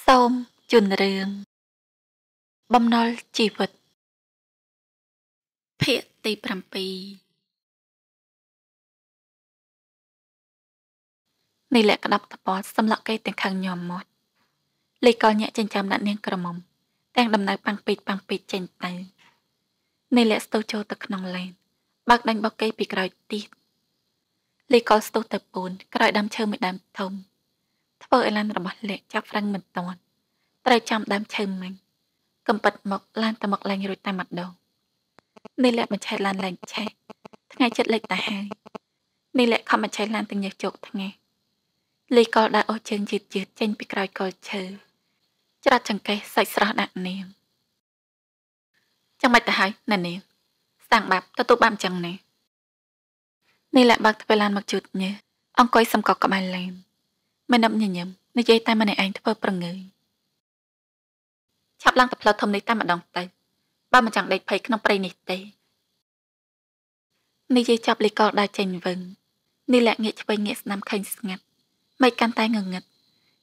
សូមជូនរឿងបំណុលជីវិត ភាគទី7នេះលក្ខណៈតបសម្លាក់គេទាំងខាងញោមមកលេខកលញាក់ចិញ្ចាំដាក់នាងក្រមុំ ទាំងដំណើរប៉ាំងពេកប៉ាំងពេកចេញទៅនេះលក្ខស្ទុះចូលទៅក្នុងលែនបើកដាញ់បុកគេ ពីក្រោយទៀតលេខកលស្ទុះទៅពូនក្រោយដើមឈើមួយដើមធំធ្វើឲ្យឡានរបស់លោកចាប់ហ្វ្រឹងមិនតាន់ត្រូវចាំដើមឈើមិញកំបិតមកឡានតមកឡើងរួចតែម្ដងនេះលាក់បញ្ឆេះឡានឡើងឆេះថ្ងៃចិត្តលេខតាហើយនេះលាក់ខំបញ្ឆេះឡានទាំងញើសជោគថ្ងៃលីកលដាក់អស់ជើងយឺតយឺតចេញពីក្រោយកលឈើច្រាត់ចង្កេះសាច់ស្រស់ដាក់នាងចាំមិនទៅហើយណានាងស្តាំងបាប់ទទួលបាប់ចឹងនេះនេះលាក់បាក់ធ្វើឡានមកជូតញើអង្គុយសំកកក្បាលលែងមាណពញញឹមនិយាយតែម្នាក់ឯងធ្វើប្រងើយឆាប់ឡើងទៅផ្លូវធំនេះតែម្ដងទៅបើមិនចង់ដេកភ័យក្នុងព្រៃនេះទេនិយាយចាប់លីកលដើរចេញវិញនីលាក់ងាកឆ្វេងងាកស្ដាំឃើញស្ងាត់មិនកាន់តែងងឹត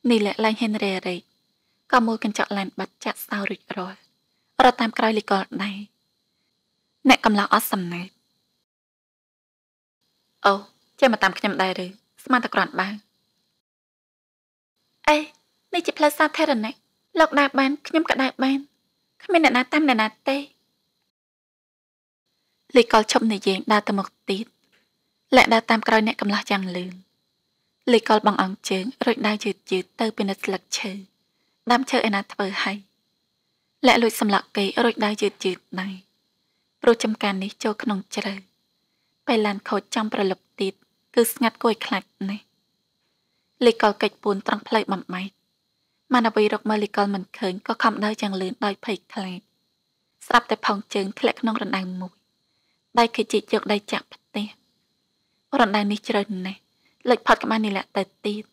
នីលាក់ឡើងហេនរ៉េរ៉េក៏មួយកញ្ចក់ឡានបាត់ចាក់សៅរួចរាល់រត់តាមក្រោយលីកលដែរអ្នកកំឡោះអត់សំណេះអូចេះមកតាមខ្ញុំដែរឬស្មានតែក្រាន់បើអេនេះជាផ្លូវសាធារណៈលោកដើរបានខ្ញុំក៏ដើរបានគ្មានអ្នកណាតាមអ្នកណាទេលីកលឈប់និយាយដើរទៅមុខទៀតលាក់ដើរតាមក្រោយអ្នកកំឡោះយ៉ាងលឿនលីកលបងអង្គជើងរួចដើរយឺតយឺតទៅពីនិតស្លឹកឈើដើមឈើឯណាធ្វើឲ្យលាក់លួចសម្លាក់គេរួចដើរយឺតយឺតដែរព្រោះចំការនេះចូលក្នុងជ្រៅពេលឡានខូចចំប្រលប់ទៀតគឺស្ងាត់គួរឲ្យខ្លាចណាស់លីកលកិច្ចពួនត្រង់ផ្លូវបំបែកម៉ាណាវីរកមើលលីកលមិនឃើញក៏ខំដៅយ៉ាងលឿនដោយភ័យខ្លាចស្រាប់តែផង់ជើងធ្លាក់ក្នុងរណ្ដៅមួយដៃគេជីកយកដៃចាក់ផ្ទះរណ្ដៅនេះជ្រៅណាស់លេចផាត់ក្បាលនេះលាក់ទៅទៀត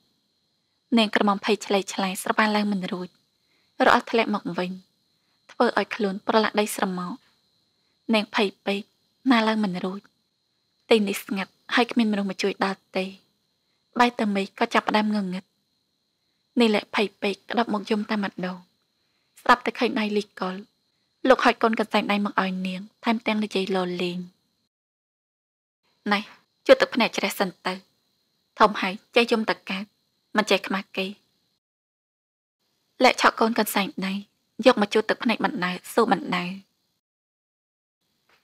នាងក្រមុំភ័យឆ្លែកឆ្លែស្របានឡើងមិនរួចរអល់ធ្លាក់មកវិញ ធ្វើឲ្យខ្លួនប្រឡាក់ដីស្រមោចនាងភ័យពេកណាឡើងមិនរួចទីនេះស្ងាត់ហើយគ្មានមនុស្សមកជួយដល់ទេដៃតាមីក៏ចាប់ផ្ដើមងងឹតនីលៈភ័យពេកក្តាប់មកយំតែម្ដងស្រាប់តែឃើញដៃលីកុលលោកហុចកូនកន្សែងដៃមកឲ្យនាងថែមទាំងនិយាយលលេងណៃជួយទឹកភ្នែកច្រេះសិនទៅធំហើយចេះយំតកាមិនចេះខ្មាស់គេលាក់ឆក់កូនកន្សែងដៃយកមកជួយទឹកភ្នែកបណ្ដៅស៊ូបណ្ដៅ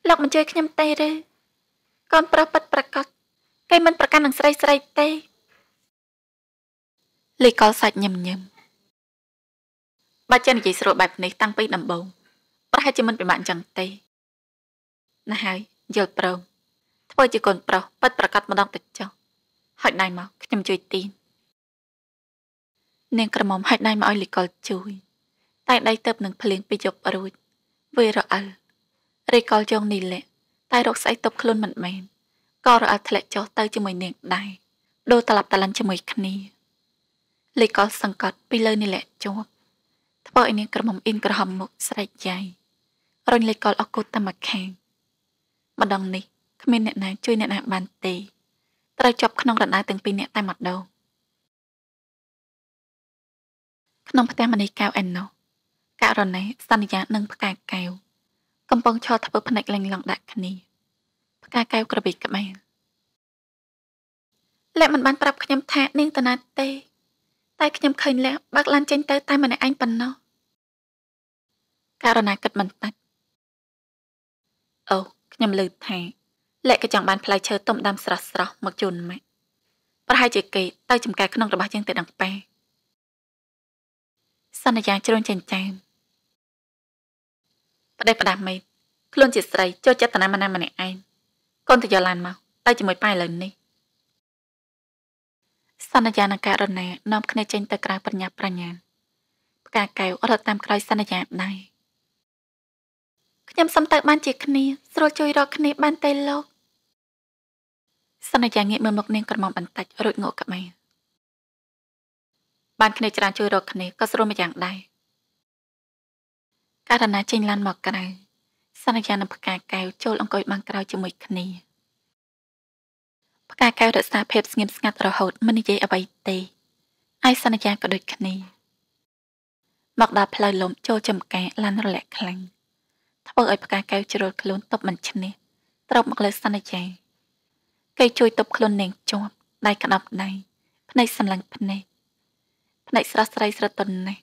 លោកមិនជួយខ្ញុំទេឬកូនប្រុសពិតប្រកបគេមិនប្រកាន់នឹងស្រីស្រីទេលីកលសាច់ញឹមញឹមបើចេះនិយាយស្រួលបែបនេះតាំងពីដំបូង ប្រហែលជាមិន ពិបាកអញ្ចឹងទេណាស់ហើយយល់ព្រមធ្វើជាកូនប្រុសពិតប្រកបម្ដងតិចចុះហុចដៃមកខ្ញុំជួយទីនាងក្រមុំហុចដៃមកឲ្យលីកលជួយ តែដៃទៅនឹងភ្លៀងពីយប់រួចវារអិលរីកលចងនេះលាក់តែរកស្អីទប់ខ្លួនមិនមែនក៏រអិលធ្លាក់ចុះទៅជាមួយនាងដែរដូរត្រឡប់តឡាន់ជាមួយគ្នាលេខកលសង្កត់ពីលើនីលៈជួបធ្វើឲ្យនាងក្រមុំអ៊ីន ក្រហមមុខស្រែកយ៉ៃរញលេខកលអកុតតាមខាងម្ដងនេះគ្មានអ្នកណាជួយអ្នកណាបានទេត្រូវជាប់ក្នុងរណ្ដៅទាំងពីរអ្នកតែម្ដងក្នុងផ្ទះមនីកៅអែននោះករណីសន្យានឹងផ្កាកែវកំពុងឈរធ្វើភ្នែកលេងឡងដាក់គ្នាផ្កាកែវក្រវិចក្បែរលោកមិនបានប្រាប់ខ្ញុំថា នាងតាណាទេតែខ្ញុំឃើញលះបើកឡានចេញទៅតែម្នាក់ឯងប៉ុណ្ណោះករណីគិតមិនតាច់អូខ្ញុំលើថាលែកក៏ចង់បានផ្លែឈើទុំដាំស្រស់ស្រស់មកជូនម៉ាក់ប្រហែលជាគេទៅចំការក្នុងរបស់យើងទៅដល់ប៉ែសន្យាជ្រុញចិញ្ចាមប្តីប្រដាមេខ្លួនជាស្រីចូលចិត្តតាណាមណាម្នាក់ឯងកូនទៅយកឡានមកទៅជាមួយប៉ែឥឡូវនេះសន្យានឹងករណីនាំគ្នាចេញទៅក្រៅបញ្ញាប្រញ្ញាផ្កាកែវរត់តាមក្រោយសន្យាដែរខ្ញុំសុំទៅបានជាគ្នាស្រួលជួយរកគ្នាបានទេលោកសន្យាងាកមើលមុខនាងក្រមុំបន្តិចរួចងក់ក្បាលបានគ្នាច្រើនជួយរកគ្នាក៏ស្រួលម្យ៉ាងដែរករណីចេញឡានមកក្រៅសន្យានឹងផ្កាកែវចូលអង្គុយបាំងក្រៅជាមួយគ្នាផ្កាកែវរក្សាភាពស្ងៀមស្ងាត់រហូតមិននិយាយអ្វីទេហើយសន្យាក៏ដូចគ្នាមកដល់ផ្លូវលំចូលចំការឡានរលាក់ខ្លាំងធ្វើឲ្យផ្កាកែវជ្រុលខ្លួនទប់មិនឈ្នះត្រប់មកលើសន្យាគេជួយទប់ខ្លួននាងជាប់ដៃក្តាប់ដៃភ្នែកសម្លឹងភ្នែកភ្នែកស្រស់ស្រីស្រទន់ណាស់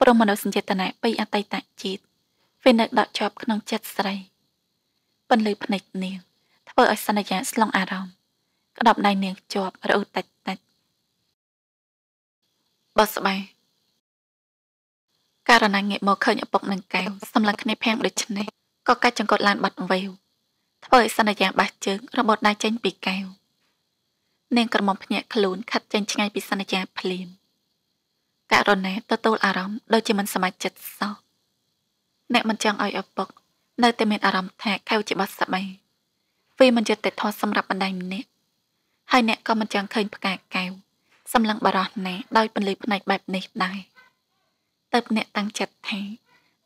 ព្រមមនោសញ្ចេតនាពីអតីតជាតិវានៅដកជាប់ក្នុងចិត្តស្រីពន្លឺភ្នែកនាងធ្វើឲ្យសន្យាស្លង់អារម្មណ៍ក្តាប់ដៃនាងជាប់រអ៊ូតាច់តាច់បោះស្បែកករណីងាកមកឃើញឪពុកនឹងកែវសម្លឹងគ្នាភាំងដូចនេះក៏កាច់ចង្កត់ឡានបាត់វេវធ្វើឲ្យសន្យាបាសជើងរបស់ដៃចេញពីកែវនាងក្រមុំភ្ញាក់ខ្លួនខិតចេញឆ្ងាយពីសន្យាភ្លាមករណីទទួលអារម្មណ៍ដូចជាមិនសម័យចិត្តសោះអ្នកមិនចង់ឲ្យឪពុកនៅតែមានអារម្មណ៍ថាកែវជាបាត់ស្បែកវាមិនយុត្តិធម៌សម្រាប់បណ្ដៃម្នាក់ហើយអ្នកក៏មិនចង់ឃើញផ្កាកែវសម្លឹងបារោះណាដោយពន្លឺភ្នែកបែបនេះដែរតើបអ្នកតាំងចិត្តថា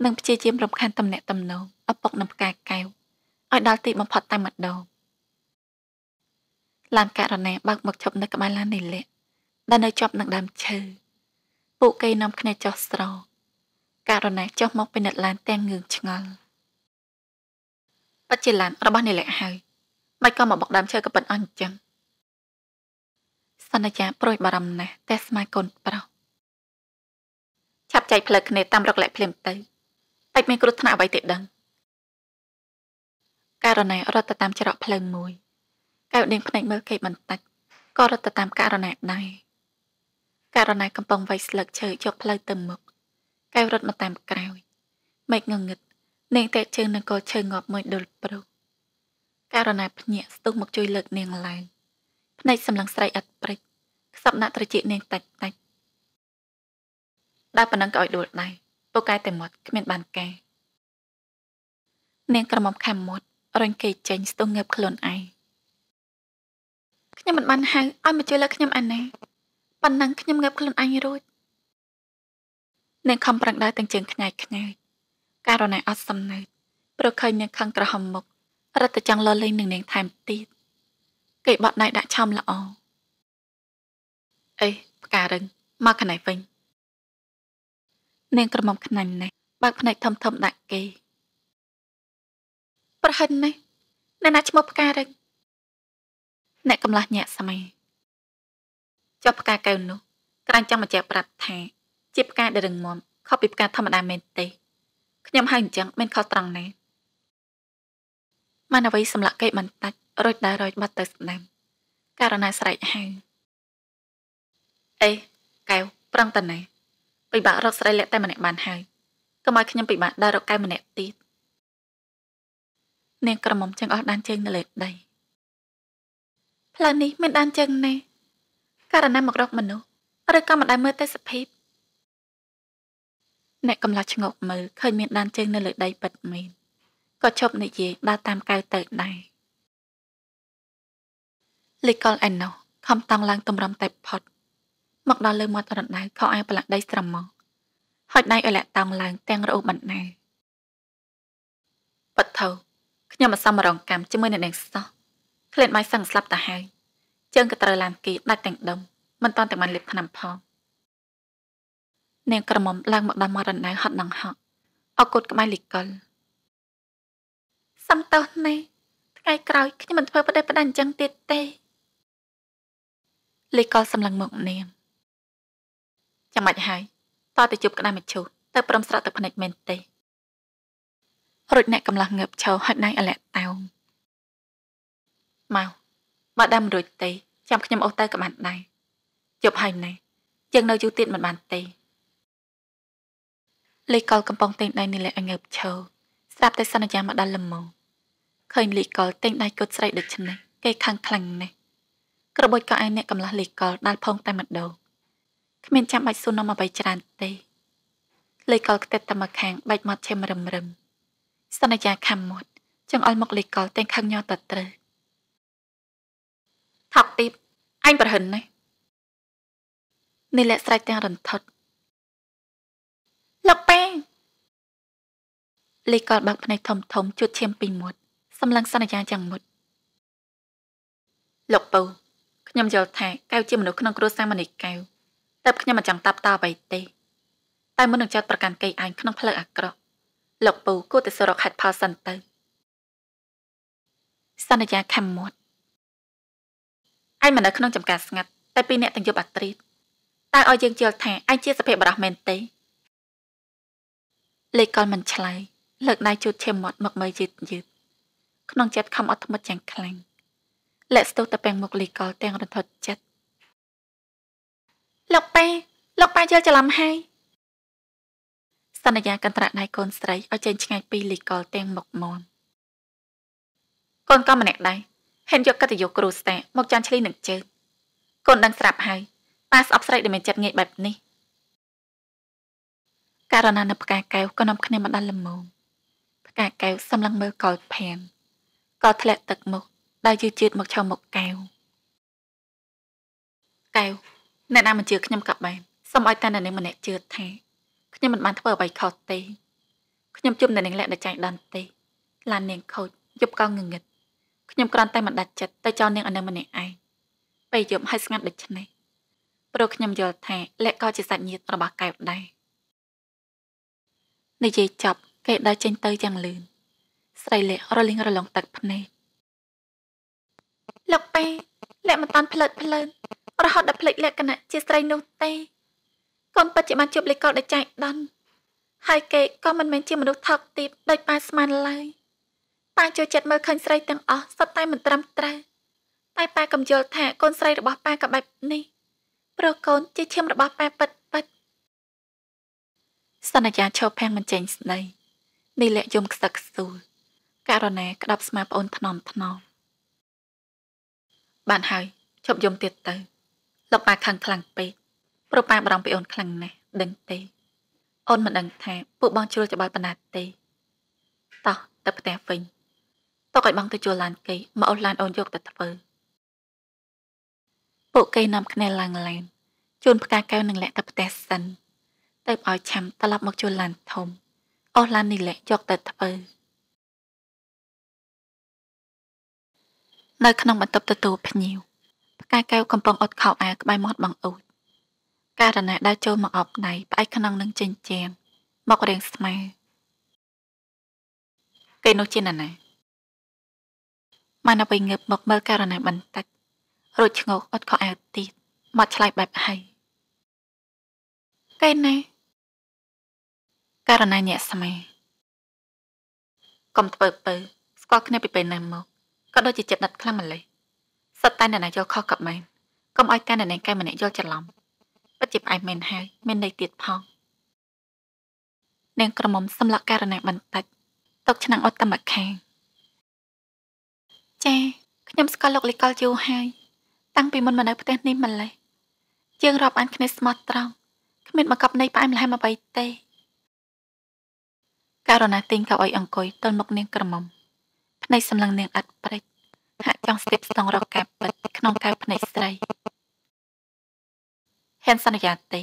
នឹងព្យាយាមរំខាន តំណែងតំណងឪពុកនឹងផ្កាកែវឲ្យដល់ទីបំផុតតែម្ដងឡានករណីបើកមកជប់នៅក្បែរឡាននេះលាក់ដែលនៅជាប់នឹងដើមឈើពួកគេនាំគ្នាចុះស្រោករណីចុះមកពិនិត្យឡានទាំងងឿងឆ្ងល់បច្ចុប្បន្នឡានរបស់នេះលាក់ហើយមិនក៏មកបុកដើមឈើក៏ប៉ុនអស់អញ្ចឹងសន្យាប្រួយបារម្ភណាស់តែស្មាកូនប្រុសឆាប់ចែកផ្លូវគ្នាតាមរកលែកភ្លាមទៅតែមានគ្រោះថ្នាក់អ្វីទេដឹងករណីរត់ទៅតាមច្រកផ្លូវមួយកៅដៀងភ្នែកមើលគេបន្តិចក៏រត់ទៅតាមករណីដែរករណីកំពុងវាយស្លឹកឈើចុះផ្លូវទៅមុខកៅរត់មកតាមក្រោយមេឃងងឹតនាងតែជើងនឹងក៏ឈើងាប់មួយដុលប្រុសករណីភ្ញាក់ស្ទុះមកជួយលើកនាងឡើងភ្នែកសម្លឹងស្រីអត់ព្រិចខ្សត់ដាក់ត្រចៀកនាងតិចតិចដើរប៉ុណ្ណឹងក៏ឲ្យដួលដៃពុកកែតែមាត់គ្មានបានកែនាងក្រមុំខំមាត់រញគេចេញ ស្ទុះងើបខ្លួនឯងខ្ញុំមិនបានហៅឲ្យមកជួយលើខ្ញុំអាណាប៉ុណ្ណឹងខ្ញុំងើបខ្លួនឯងរួចនាងខំប្រឹងដើរទាំងជើងខ្ញាយខ្ញាយការរណៃអត់សំណើព្រោះឃើញនាងខឹងក្រហមមុខរត់ទៅចង់លលេងនឹងនាងថែមទៀតគេបត់ដៃដាក់ឆោមល្អអេផ្ការឹងមកខ្នៃវិញនាងក្រមុំខ្នាញ់នេះបើកភ្នែកធំធំដាក់គេ ប្រហិននេះអ្នកណាឈ្មោះផ្ការឹងអ្នកកំឡោះញាក់ស្មីចុះផ្កាកែវនោះក្រាញ់ចង់បញ្ជាក់ប្រាប់ថាជាផ្កាដែលរឹងមាំខុសពីផ្កាធម្មតាមែនទេខ្ញុំហៅអញ្ចឹងមិនខុសត្រង់ណាមិនអ្វីសម្លាក់គេបន្តិចរួចដើររយបាត់ទៅស្ដាំករណីស្រែកហៅអេកែវប្រឹងតណែពិបាករកស្រីលាក់តែម្នាក់បានហើយកុំឲ្យខ្ញុំពិបាកដើររកកែវម្នាក់ទៀតនាងក្រមុំចឹងអស់ដានជើងនៅលើដីផ្លូវនេះមានដានជើងណែករណីមករកមនុស្សឬក៏មិនដែលមើលទេសភាពអ្នកកំឡោះឆ្ងោកមើលឃើញមានដានជើងនៅលើដីប៉ិតមែនក៏ឈប់និយាយដើរតាមកៅទៅដែរលីកលអែនណូខំតង់ឡើងតម្រំតែផុតមកដល់លើមាត់រណ្ដៅខោអាវប្រឡាក់ដីស្រមោះហើយដៃឲ្យលាក់តង់ឡើងទាំងរអូបណ្ណាបដ្ឋោខ្ញុំអសមរងកម្មជាមួយអ្នកនាងសោះក្លែនបាយសឹងស្លាប់តាហើយជើងក៏ត្រូវឡានគីដាច់ទាំងដុំមិនតាន់តែបានលេបឆ្នាំផងនាងក្រមុំឡើងមកដល់មាត់រណ្ដៅហត់នឹងហក់អកូតក្បែរលីកលសំតោះនេះថ្ងៃក្រោយខ្ញុំមិនធ្វើបដិបដាអញ្ចឹងទៀតទេលេខកលសម្លឹងមកនាងចាំបាច់ហើយតើទៅជប់ក្តារមឈូសទៅព្រមស្រក់ទឹកភ្នែកមែនទេរួចអ្នកកំឡោះងើបឈរហើយដៃអលាក់តោងមកបើដើមរួចទេចាំខ្ញុំអូសទៅក៏បានដែរជប់ហើយណាយើងនៅយូរទៀតមិនបានទេលីកលកំពុងទិញដៃនៅលើអង្ើបឈរស្រាប់តែសន្យាមកដល់លំមងឃើញលីកលទិញដៃគាត់ស្រីដូច្នេះគេខឹងខ្លាំងណាស់ក្របួចក៏ឯអ្នកកំឡោះលេខកលដាល់ផងតែម្ដងគ្មានចាំបាច់សួរនាំអ្វីច្រើនទេលេខកលខ្ទេចតែមកខាងបែកមាត់ឈឹមរឹមរឹមសន្យាខំមាត់ចង្អុលមកលេខកលទាំងខឹងញ័រតត្រើថប់ទីបអញប្រហិនណានេះលាក់ស្រែកទាំងរន្ធត់លោកប៉ែលេខកលបាក់ភ្នែកធំធំ ជួតឈាមពីមាត់សម្លឹងសន្យាយ៉ាងមុតលោកពៅខ្ញុំយល់ថាកែវជាមនុស្សក្នុងគ្រួសារមនីកែវតែខ្ញុំមិនចង់តាប់តអ្វីទេតែមុននឹងចាត់ប្រកាន់គេឯងក្នុងផ្លូវអាក្រក់លោកពូគួរតែសរុបហេតុផលសិនទៅសន្យាខំមាត់ឯងមិននៅក្នុងចំការស្ងាត់តែពីអ្នកទាំងយប់អាត្រិតតែឲ្យយើងជឿថាឯងជាសភាពបរោះមែនទេលេខកលមិនឆ្លើយលើកដៃជូតឈាមមាត់មកមើលយឺតយឺតក្នុងចិត្តខំអត់ធ្មត់យ៉ាងខ្លាំងលាក់ស្ទុះទៅពេញមុខលីកលទាំងរន្ធត់ចិត្តលោកប៉ាលោកប៉ាយល់ច្រឡំហើយសន្យាកន្ត្រាក់ដៃកូនស្រីឲ្យចេញឆ្ងាយពីលីកលទាំងមុខមនកូនក៏ម្នាក់ដែរហ៊ានយកកតយុគ្រូស្តាមកចាន់ឈ្លីនឹងជើកូនដឹងស្រាប់ហើយប៉ាស្អប់ស្រីដែលមានចិត្តងាយបែបនេះករណីនៅផ្កាកែវក៏នាំគ្នាមកដល់លំងផ្កាកែវសម្លឹងមើលកលផានកលធ្លាក់ទឹកមុខដោយយឺជាតិមកឆោមមកកែវកែវអ្នកណាមិនជឿខ្ញុំក៏បានសូមឲ្យតែអ្នកនាងម្នាក់ជឿថាខ្ញុំមិនបានធ្វើអ្វីខុសទេខ្ញុំជុំអ្នកនាងលាក់ដោយចៃដន្យទេឡាននាងខូចយប់ក៏ងងឹតខ្ញុំគ្រាន់តែមិនដាច់ចិត្តទៅចោលនាងឲ្យនៅម្នាក់ឯងពេលយប់ឲ្យស្ងាត់ដូចនេះព្រោះខ្ញុំយល់ថាលាក់ក៏ជាសាច់ញាតិរបស់កែវដែរនិយាយចប់គេដើរចេញទៅយ៉ាងលឿនស្រីលាក់រលីងរលងទឹកភ្នែកលោកប៉ាអ្នកមិនតាន់ផ្លិតផ្លើនរហូតដល់ភ្លេចលក្ខណៈជាស្រីនោះទេកូនពិតជាបានជួបលេខកោដែលចែកដន់ហើយគេក៏មិនមែនជាមនុស្សថោកទាបដូចប៉ាស្មានឡើយប៉ាចូលចិត្តមើលឃើញស្រីទាំងអស់សុទ្ធតែមិនត្រឹមត្រូវតែប៉ាកំយល់ថាកូនស្រីរបស់ប៉ាក៏បែបនេះព្រោះកូន ជាឈាមរបស់ប៉ាពិតពិត សន្យាឈប់ផាំងមិនចេញស្ដីនេះលាក់យំខ្សឹកខ្សួលករណីក្តាប់ស្មាប្អូនថ្នមថ្នមបានហើយឈប់យំទៀតទៅលោកប៉ាខឹងខ្លាំងពេកប្រប៉ាបារម្ភពីអូនខ្លាំងណាស់ដឹងទេ អូនមិនដឹងថា ពួក បងជ្រុលច្បើបណ្ណាទេតោះទៅផ្ទះវិញទុកឲ្យបងទៅជួលឡានគេមកអូនឡានអូនយកទៅធ្វើពួកគេនាំគ្នាឡើងឡានជូនផ្កាកែវនឹងលាក់ទៅផ្ទះសិនទៅឲ្យឆាំត្រឡប់មកជួលឡានធំអូនឡាននេះលាក់យកទៅធ្វើនៅក្នុងបន្ទប់ទទួលភ្ញៀវផ្កាកែវកំពុងអត់ខោអាវក្បែរមាត់បង្អួចករណីដើរចូលមកអបដៃផ្អែកក្នុងនឹងចិញ្ចៀងមករៀងស្មើគេនោះជានរណាម៉ាណាវិញងើបមកមើលករណីបន្តិចរួចឈ្ងោកអត់ខោអាវទៀតមកឆ្លៃបែបហៃគេណែករណីញាក់ស្មើកុំធ្វើពើស្គាល់គ្នាពីពេលណាមកក៏ដូចជាចិត្តដិតខ្លាំងម្លេះសិតតែអ្នកណាយកខុសกับមែនកុំឲ្យតែអ្នកណាកែម្នាក់យកច្រឡំពិតជាផ្អែមមែនហើយមានន័យទៀតផងនាងក្រមុំសម្លាក់ករណីបន្តិចទុកឆ្នាំងអត់តាមខាងចាខ្ញុំស្គាល់លោកលីកលយូរហើយតាំងពីមុនមកនៅផ្ទះនេះម្ល៉េះយើងរាប់អានគ្នាស្មោះត្រង់គ្មានមកកប់នៃផ្អែមល្ហែមអ្វីទេករណីទិញកៅអីអង្គុយទល់មុខនាងក្រមុំភ្នែកសម្លឹងនាងឥតព្រិចហាក់ចង់ស្ទាបស្ទង់រកការពិតក្នុងកែវភ្នែកស្រីហ៊ានសន្យាទេ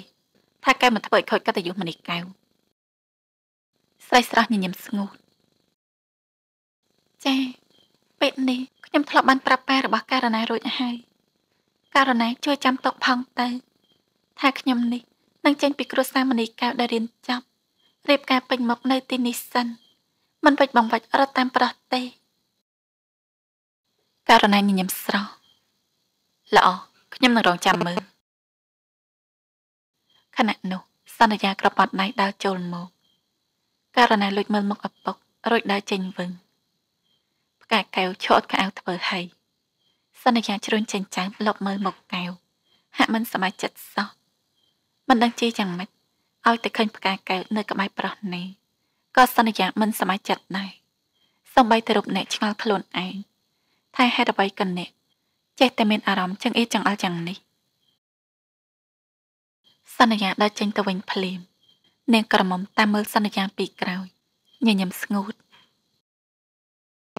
ថាកែមិនធ្វើឲ្យខូចកតញ្ញូមនីកែវស្រីស្រស់ញញឹមស្ងួតចាពេលនេះខ្ញុំធ្លាប់បានប្រាប់ប៉ែរបស់ករណីរួចហើយករណីជួយចាំទុកផងទៅថាខ្ញុំនេះនឹងចេញពីគ្រួសារមនីកែវដែលរៀនចប់រៀបការពេញមុខនៅទីនេះសិនមិនវិច្បងវិចរត់តាមប្រទេសទេករណីញញឹមស្រស់ល្អខ្ញុំនឹងរងចាំមើលខណៈនោះសន្យាក្របាត់ណៃដើរចូលមកករណីលួចមើលមុខឪពុករួចដើរចេញវិញផ្កាកែវឆោតកៅធ្វើហីសន្យាជ្រុញចិញ្ចាំងលប់មើលមុខកែវហាក់មិនសบายចិត្តសោះមិនដឹងជាយ៉ាងម៉េចឲ្យតែឃើញផ្កាកែវនៅ ក្បែរប្រុសនេះក៏សន្យា មិនសบายចិត្តដែរសំបីទៅរូបអ្នកឆ្ងល់ខ្លួនឯងថាហេតុអ្វីកិននេះចេះតែមានអារម្មណ៍ចឹងអីចឹងអល់យ៉ាងនេះសន្យាដើរចេញទៅវិញភ្លាមនាងក្រមុំតាមមើលសន្យាពីក្រោយញញឹមស្ងួត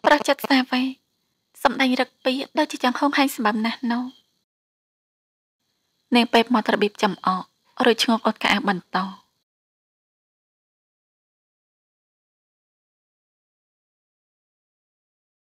ប្រជិតសាវ៉ៃសម្ដែងរឹកពីដូចជាចង់ហុងហែងសម្បំណាស់នោះនាងពេបមករបៀបចំអករួចឈ្ងោកអត់កៅបន្ត